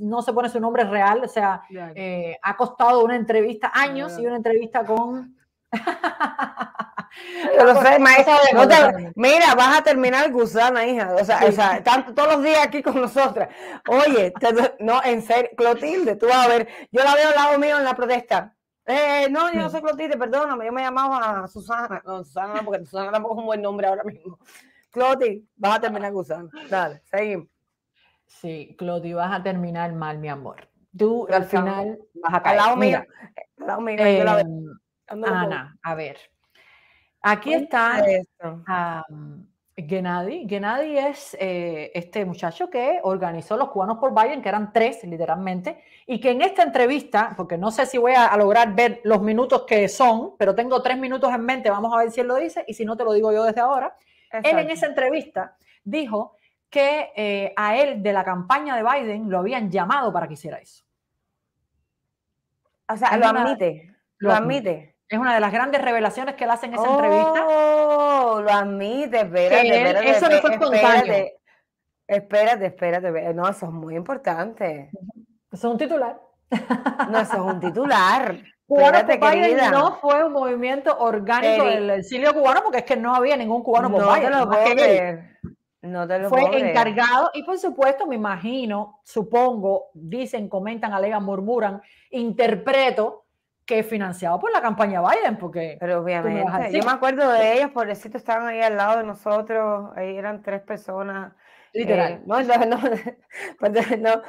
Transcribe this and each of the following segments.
no se pone su nombre real, o sea, eh, ha costado una entrevista, años y una entrevista con... Yo sé, maestra. mira, vas a terminar gusana, hija. O sea, o sea todos los días aquí con nosotras. Oye, no, en serio, Clotilde, tú vas a ver. Yo la veo al lado mío en la protesta. Eh, eh no, yo no soy Clotilde, perdóname, yo me llamaba Susana. No, Susana, porque Susana tampoco es un buen nombre ahora mismo. Clotilde, vas a terminar gusana. Dale, seguimos. Sí, Claudio, vas a terminar mal, mi amor. Tú al final vas a caer. Al lado mira, al em, Ana, a ver. Aquí está Gennady. Gennady es eh, este muchacho que organizó los cubanos por Bayern, que eran tres literalmente, y que en esta entrevista, porque no sé si voy a, lograr ver los minutos que son, pero tengo tres minutos en mente, vamos a ver si él lo dice, y si no te lo digo yo desde ahora. Él en esa entrevista dijo eh, a él de la campaña de Biden lo habían llamado para que hiciera eso. O sea, lo admite, lo, admite, Es una de las grandes revelaciones que le hacen en esa entrevista. Oh, lo admite, espérate, espérate, Eso no fue espérate, espérate, espérate, no, eso es muy importante. Eso es un titular. No, eso es un titular. cubano no fue un movimiento orgánico del exilio cubano porque es que no había ningún cubano Biden, fue encargado y por supuesto, me imagino, supongo, dicen, comentan, alegan, murmuran, interpreto que financiado por la campaña Biden, porque... obviamente, yo me acuerdo de ellos, pobrecitos, estaban ahí al lado de nosotros, ahí eran tres personas. Eh, Literal. no, no, no, pues, pero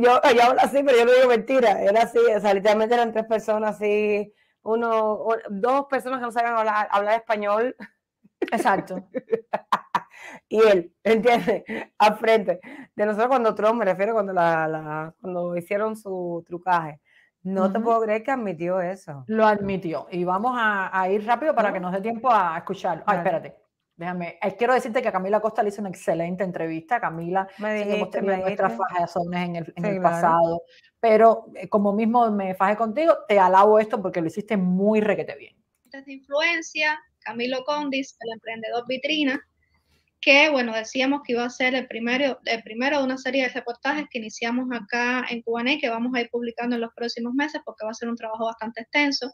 yo, yo, hablo así, pero yo no digo mentira, era así, o sea, literalmente eran tres personas así, uno, dos personas que no sabían hablar, hablar español. Exacto. y él, ¿entiendes? Al frente. De nosotros cuando Trump, me refiero cuando, la, cuando hicieron su trucaje. No te puedo creer que admitió eso. Lo admitió. Y vamos a, ir rápido para que nos dé tiempo a escucharlo. Ay, espérate. Déjame. Eh, quiero decirte que Camila Costa le hizo una excelente entrevista. Camila, me hemos tenido nuestras fajazones en el, en el pasado. Pero eh, como mismo me fajé contigo, te alabo esto porque lo hiciste muy requete bien. de influencia, Camilo Condis, el emprendedor vitrina, que, bueno, decíamos que iba a ser el primero, el primero de una serie de reportajes que iniciamos acá en Cubané, que vamos a ir publicando en los próximos meses porque va a ser un trabajo bastante extenso.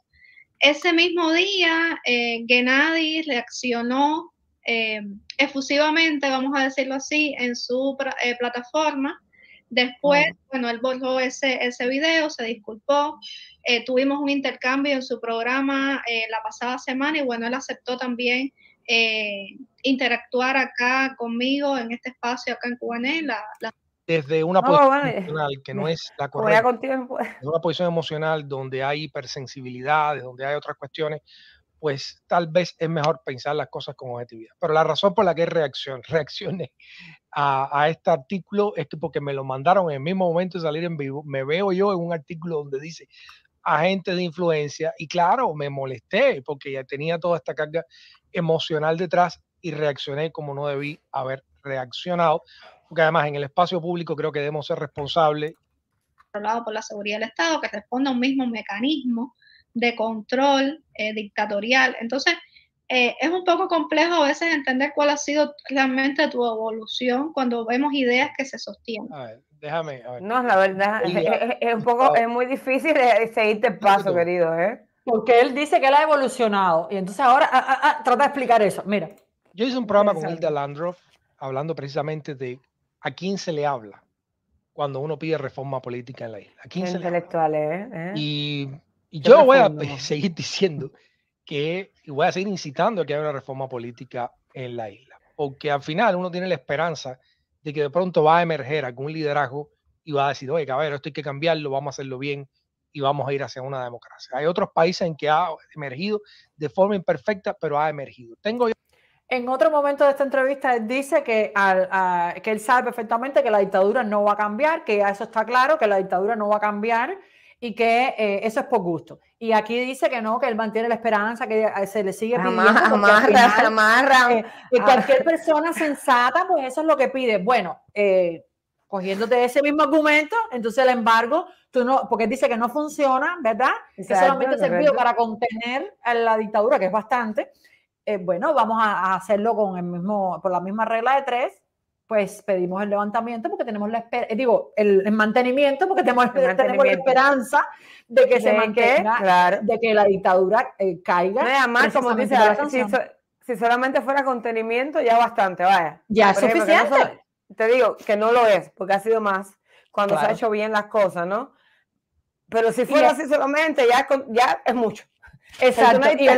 Ese mismo día, eh, Gennady reaccionó eh, efusivamente, vamos a decirlo así, en su eh, plataforma. Después, bueno, él borró ese, ese video, se disculpó. Eh, tuvimos un intercambio en su programa eh, la pasada semana y, bueno, él aceptó también eh, interactuar acá conmigo en este espacio acá en Cubané. Desde una oh, posición emocional que no es la correcta, pues. una posición emocional donde hay hipersensibilidades, donde hay otras cuestiones, pues tal vez es mejor pensar las cosas con objetividad. Pero la razón por la que reaccioné a, a, este artículo es que porque me lo mandaron en el mismo momento de salir en vivo, me veo yo en un artículo donde dice agentes de influencia y claro, me molesté porque ya tenía toda esta carga emocional detrás y reaccioné como no debí haber reaccionado, porque además en el espacio público creo que debemos ser responsables. lado por la seguridad del Estado, que responde a un mismo mecanismo de control eh, dictatorial. Entonces, eh, es un poco complejo a veces entender cuál ha sido realmente tu evolución cuando vemos ideas que se sostienen. A ver, déjame. No, la verdad, es, un poco, ah. es muy difícil seguirte el paso, querido, ¿eh? Porque él dice que él ha evolucionado. Y entonces ahora ah, ah, ah, trata de explicar eso. Mira. Yo hice un programa con Hilda Landroff hablando precisamente de a quién se le habla cuando uno pide reforma política en la isla. ¿A quién se intelectuales, le habla? ¿eh? ¿eh? Y, yo voy a seguir diciendo que, voy a seguir incitando a que haya una reforma política en la isla. Porque al final uno tiene la esperanza de que de pronto va a emerger algún liderazgo y va a decir, oye, cabrón, esto hay que cambiarlo, vamos a hacerlo bien, y vamos a ir hacia una democracia. Hay otros países en que ha emergido de forma imperfecta, pero ha emergido. Tengo En otro momento de esta entrevista dice que, al, que él sabe perfectamente que la dictadura no va a cambiar, que a eso está claro, que la dictadura no va a cambiar y que eh, eso es por gusto. Y aquí dice que no, que él mantiene la esperanza, que se le sigue pidiendo. Amarra, amarra, amarra. Eh, que cualquier persona sensata, pues eso es lo que pide. Bueno, eh, cogiéndote ese mismo argumento, entonces el embargo, tú no, porque dice que no funciona, ¿verdad? que solamente sirvió para contener a la dictadura, que es bastante. Eh, bueno, vamos a, hacerlo con el mismo, por la misma regla de tres, pues pedimos el levantamiento porque tenemos la esperanza, digo, el, mantenimiento porque tenemos, la esperanza de que se mantenga, de que la dictadura eh, caiga. además, como dice, si, si solamente fuera contenimiento, ya bastante, vaya. Ya es suficiente te digo que no lo es, porque ha sido más cuando se ha hecho bien las cosas, ¿no? Pero si fuera así solamente, ya, ya es mucho. Exacto. y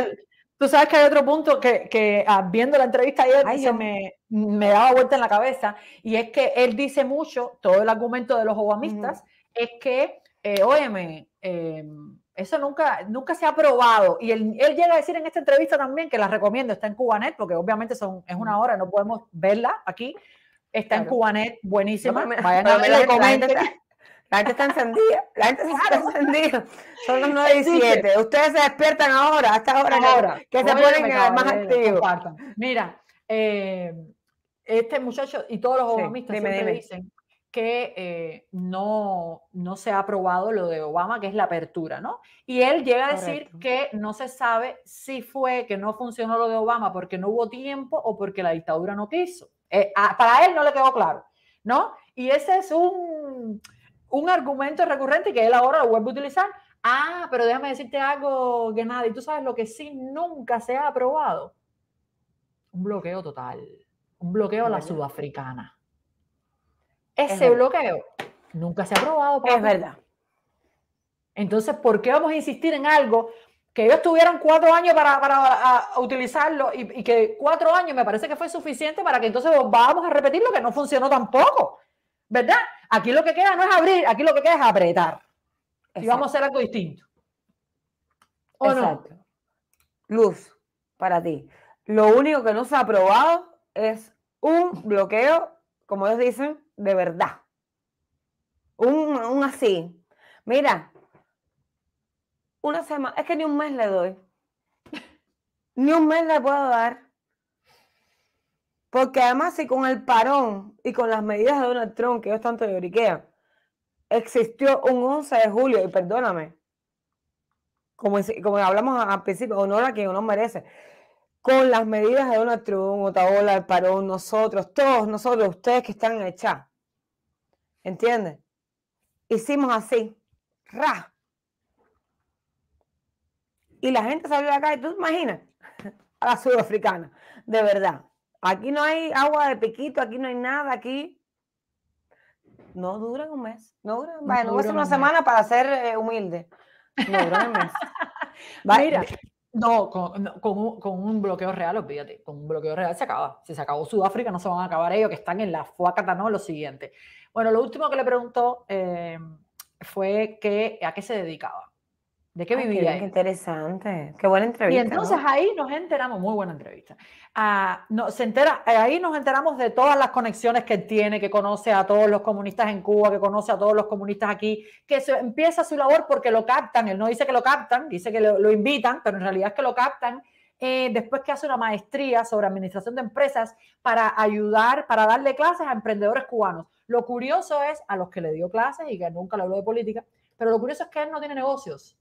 tú sabes que hay otro punto que, que ah, viendo la entrevista ayer me, me, daba vuelta en la cabeza, y es que él dice mucho, todo el argumento de los obamistas, es que, eh, óyeme, em, eso nunca, nunca se ha probado. Y él, él, llega a decir en esta entrevista también, que la recomiendo, está en Cubanet, porque obviamente son, es una hora, no podemos verla aquí, Está en Cubanet, buenísima. Vayan a la comenten. La gente está encendida, la gente está encendida. Son las 9 y 7. Ustedes se despiertan ahora, hasta ahora, que, se ponen eh, más activos. Mira, eh, este muchacho y todos los obamistas siempre dicen que eh, no, no se ha aprobado lo de Obama, que es la apertura, ¿no? Y él llega a decir que no se sabe si fue que no funcionó lo de Obama porque no hubo tiempo o porque la dictadura no quiso. Eh, para él no le quedó claro, ¿no? Y ese es un, argumento recurrente que él ahora lo vuelve a utilizar. Ah, pero déjame decirte algo, Y Tú sabes lo que sí nunca se ha aprobado. Un bloqueo total. Un bloqueo a la sudafricana. Ese bloqueo nunca se ha aprobado. Es verdad. Entonces, ¿por qué vamos a insistir en algo que ellos tuvieran cuatro años para, utilizarlo y, que cuatro años me parece que fue suficiente para que entonces vamos a repetir lo que no funcionó tampoco, ¿verdad? Aquí lo que queda no es abrir, aquí lo que queda es apretar. Y vamos a hacer algo distinto. ¿O Luz, para ti. Lo único que no se ha probado es un bloqueo, como ellos dicen, de verdad. Un, un así. Mira, una semana, es que ni un mes le doy. Ni un mes le puedo dar. Porque además si con el parón y con las medidas de Donald Trump, que ellos tanto lloriquean, existió un 11 de julio, y perdóname, como, como hablamos al principio, honor a quien no merece, con las medidas de Donald Trump, Otaola, el parón, nosotros, todos nosotros, ustedes que están en el chat, ¿entienden? Hicimos así, ra, y la gente salió de acá y tú te imaginas a la sudafricana, de verdad. Aquí no hay agua de piquito, aquí no hay nada, aquí no duran un mes, no duran, una semana para ser eh, humilde, no duran un mes. no, con, un, bloqueo real, olvídate, con un bloqueo real se acaba. Si se acabó Sudáfrica, no se van a acabar ellos, que están en la fuacata, ¿no? Lo siguiente. Bueno, lo último que le preguntó eh, fue que, a qué se dedicaba. ¿De qué vivía? Qué interesante. Qué buena entrevista. Y entonces ahí nos enteramos, muy buena entrevista. Ah, no, entera, eh, ahí nos enteramos de todas las conexiones que tiene, que conoce a todos los comunistas en Cuba, que conoce a todos los comunistas aquí, que se, empieza su labor porque lo captan. Él no dice que lo captan, dice que lo, invitan, pero en realidad es que lo captan. Eh, después que hace una maestría sobre administración de empresas para ayudar, para darle clases a emprendedores cubanos. Lo curioso es a los que le dio clases y que nunca le habló de política, pero lo curioso es que él no tiene negocios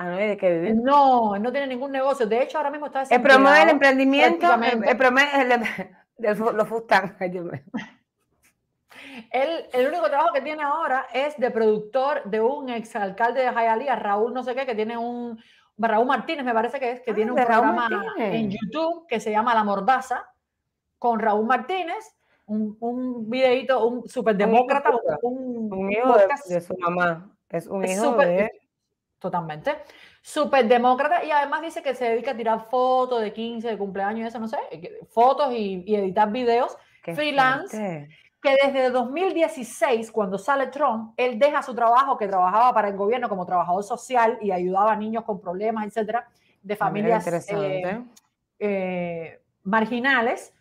Ah, no de qué vivir. No, no tiene ningún negocio. De hecho, ahora mismo está El promueve el emprendimiento, el, promueve em-, los el Él, el único trabajo que tiene ahora es de productor de un exalcalde de Jayalía, Raúl no sé qué, que tiene un, Raúl Martínez me parece que es, que ah, tiene un programa en YouTube que se llama La Mordaza, con Raúl Martínez, un, un videíto, un superdemócrata, un, un, hijo de, su mamá, es un hijo de Totalmente. superdemócrata demócrata y además dice que se dedica a tirar fotos de 15, de cumpleaños, eso no sé, eh, fotos y, editar videos. freelance. Que desde 2016, cuando sale Trump, él deja su trabajo que trabajaba para el gobierno como trabajador social y ayudaba a niños con problemas, etcétera, de familias eh, eh, marginales.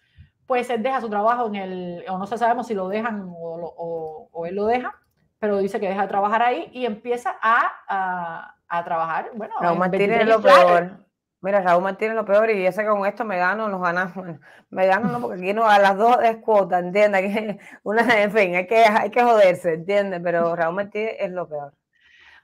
Pues él deja su trabajo en el, o no sabemos si lo dejan o él lo deja, pero dice que deja de trabajar ahí y empieza a, a, a trabajar. Bueno, Raúl Martínez es lo peor. Mira, Raúl Martínez lo peor y ya sé que con esto me gano, nos ganamos. Me gano, no, porque aquí no, a las dos es cuota, ¿entiende? Que una, en fin, hay que, hay que joderse, ¿entiende? Pero Raúl Martínez es lo peor.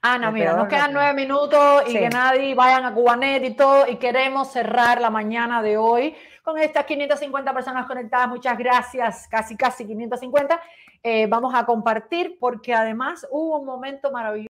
Ana, ah, mira, nos quedan nueve minutos y que nadie vayan a Cubanet y todo, y queremos cerrar la mañana de hoy con estas 550 personas conectadas. Muchas gracias, casi, casi 550. Eh, vamos a compartir porque además hubo un momento maravilloso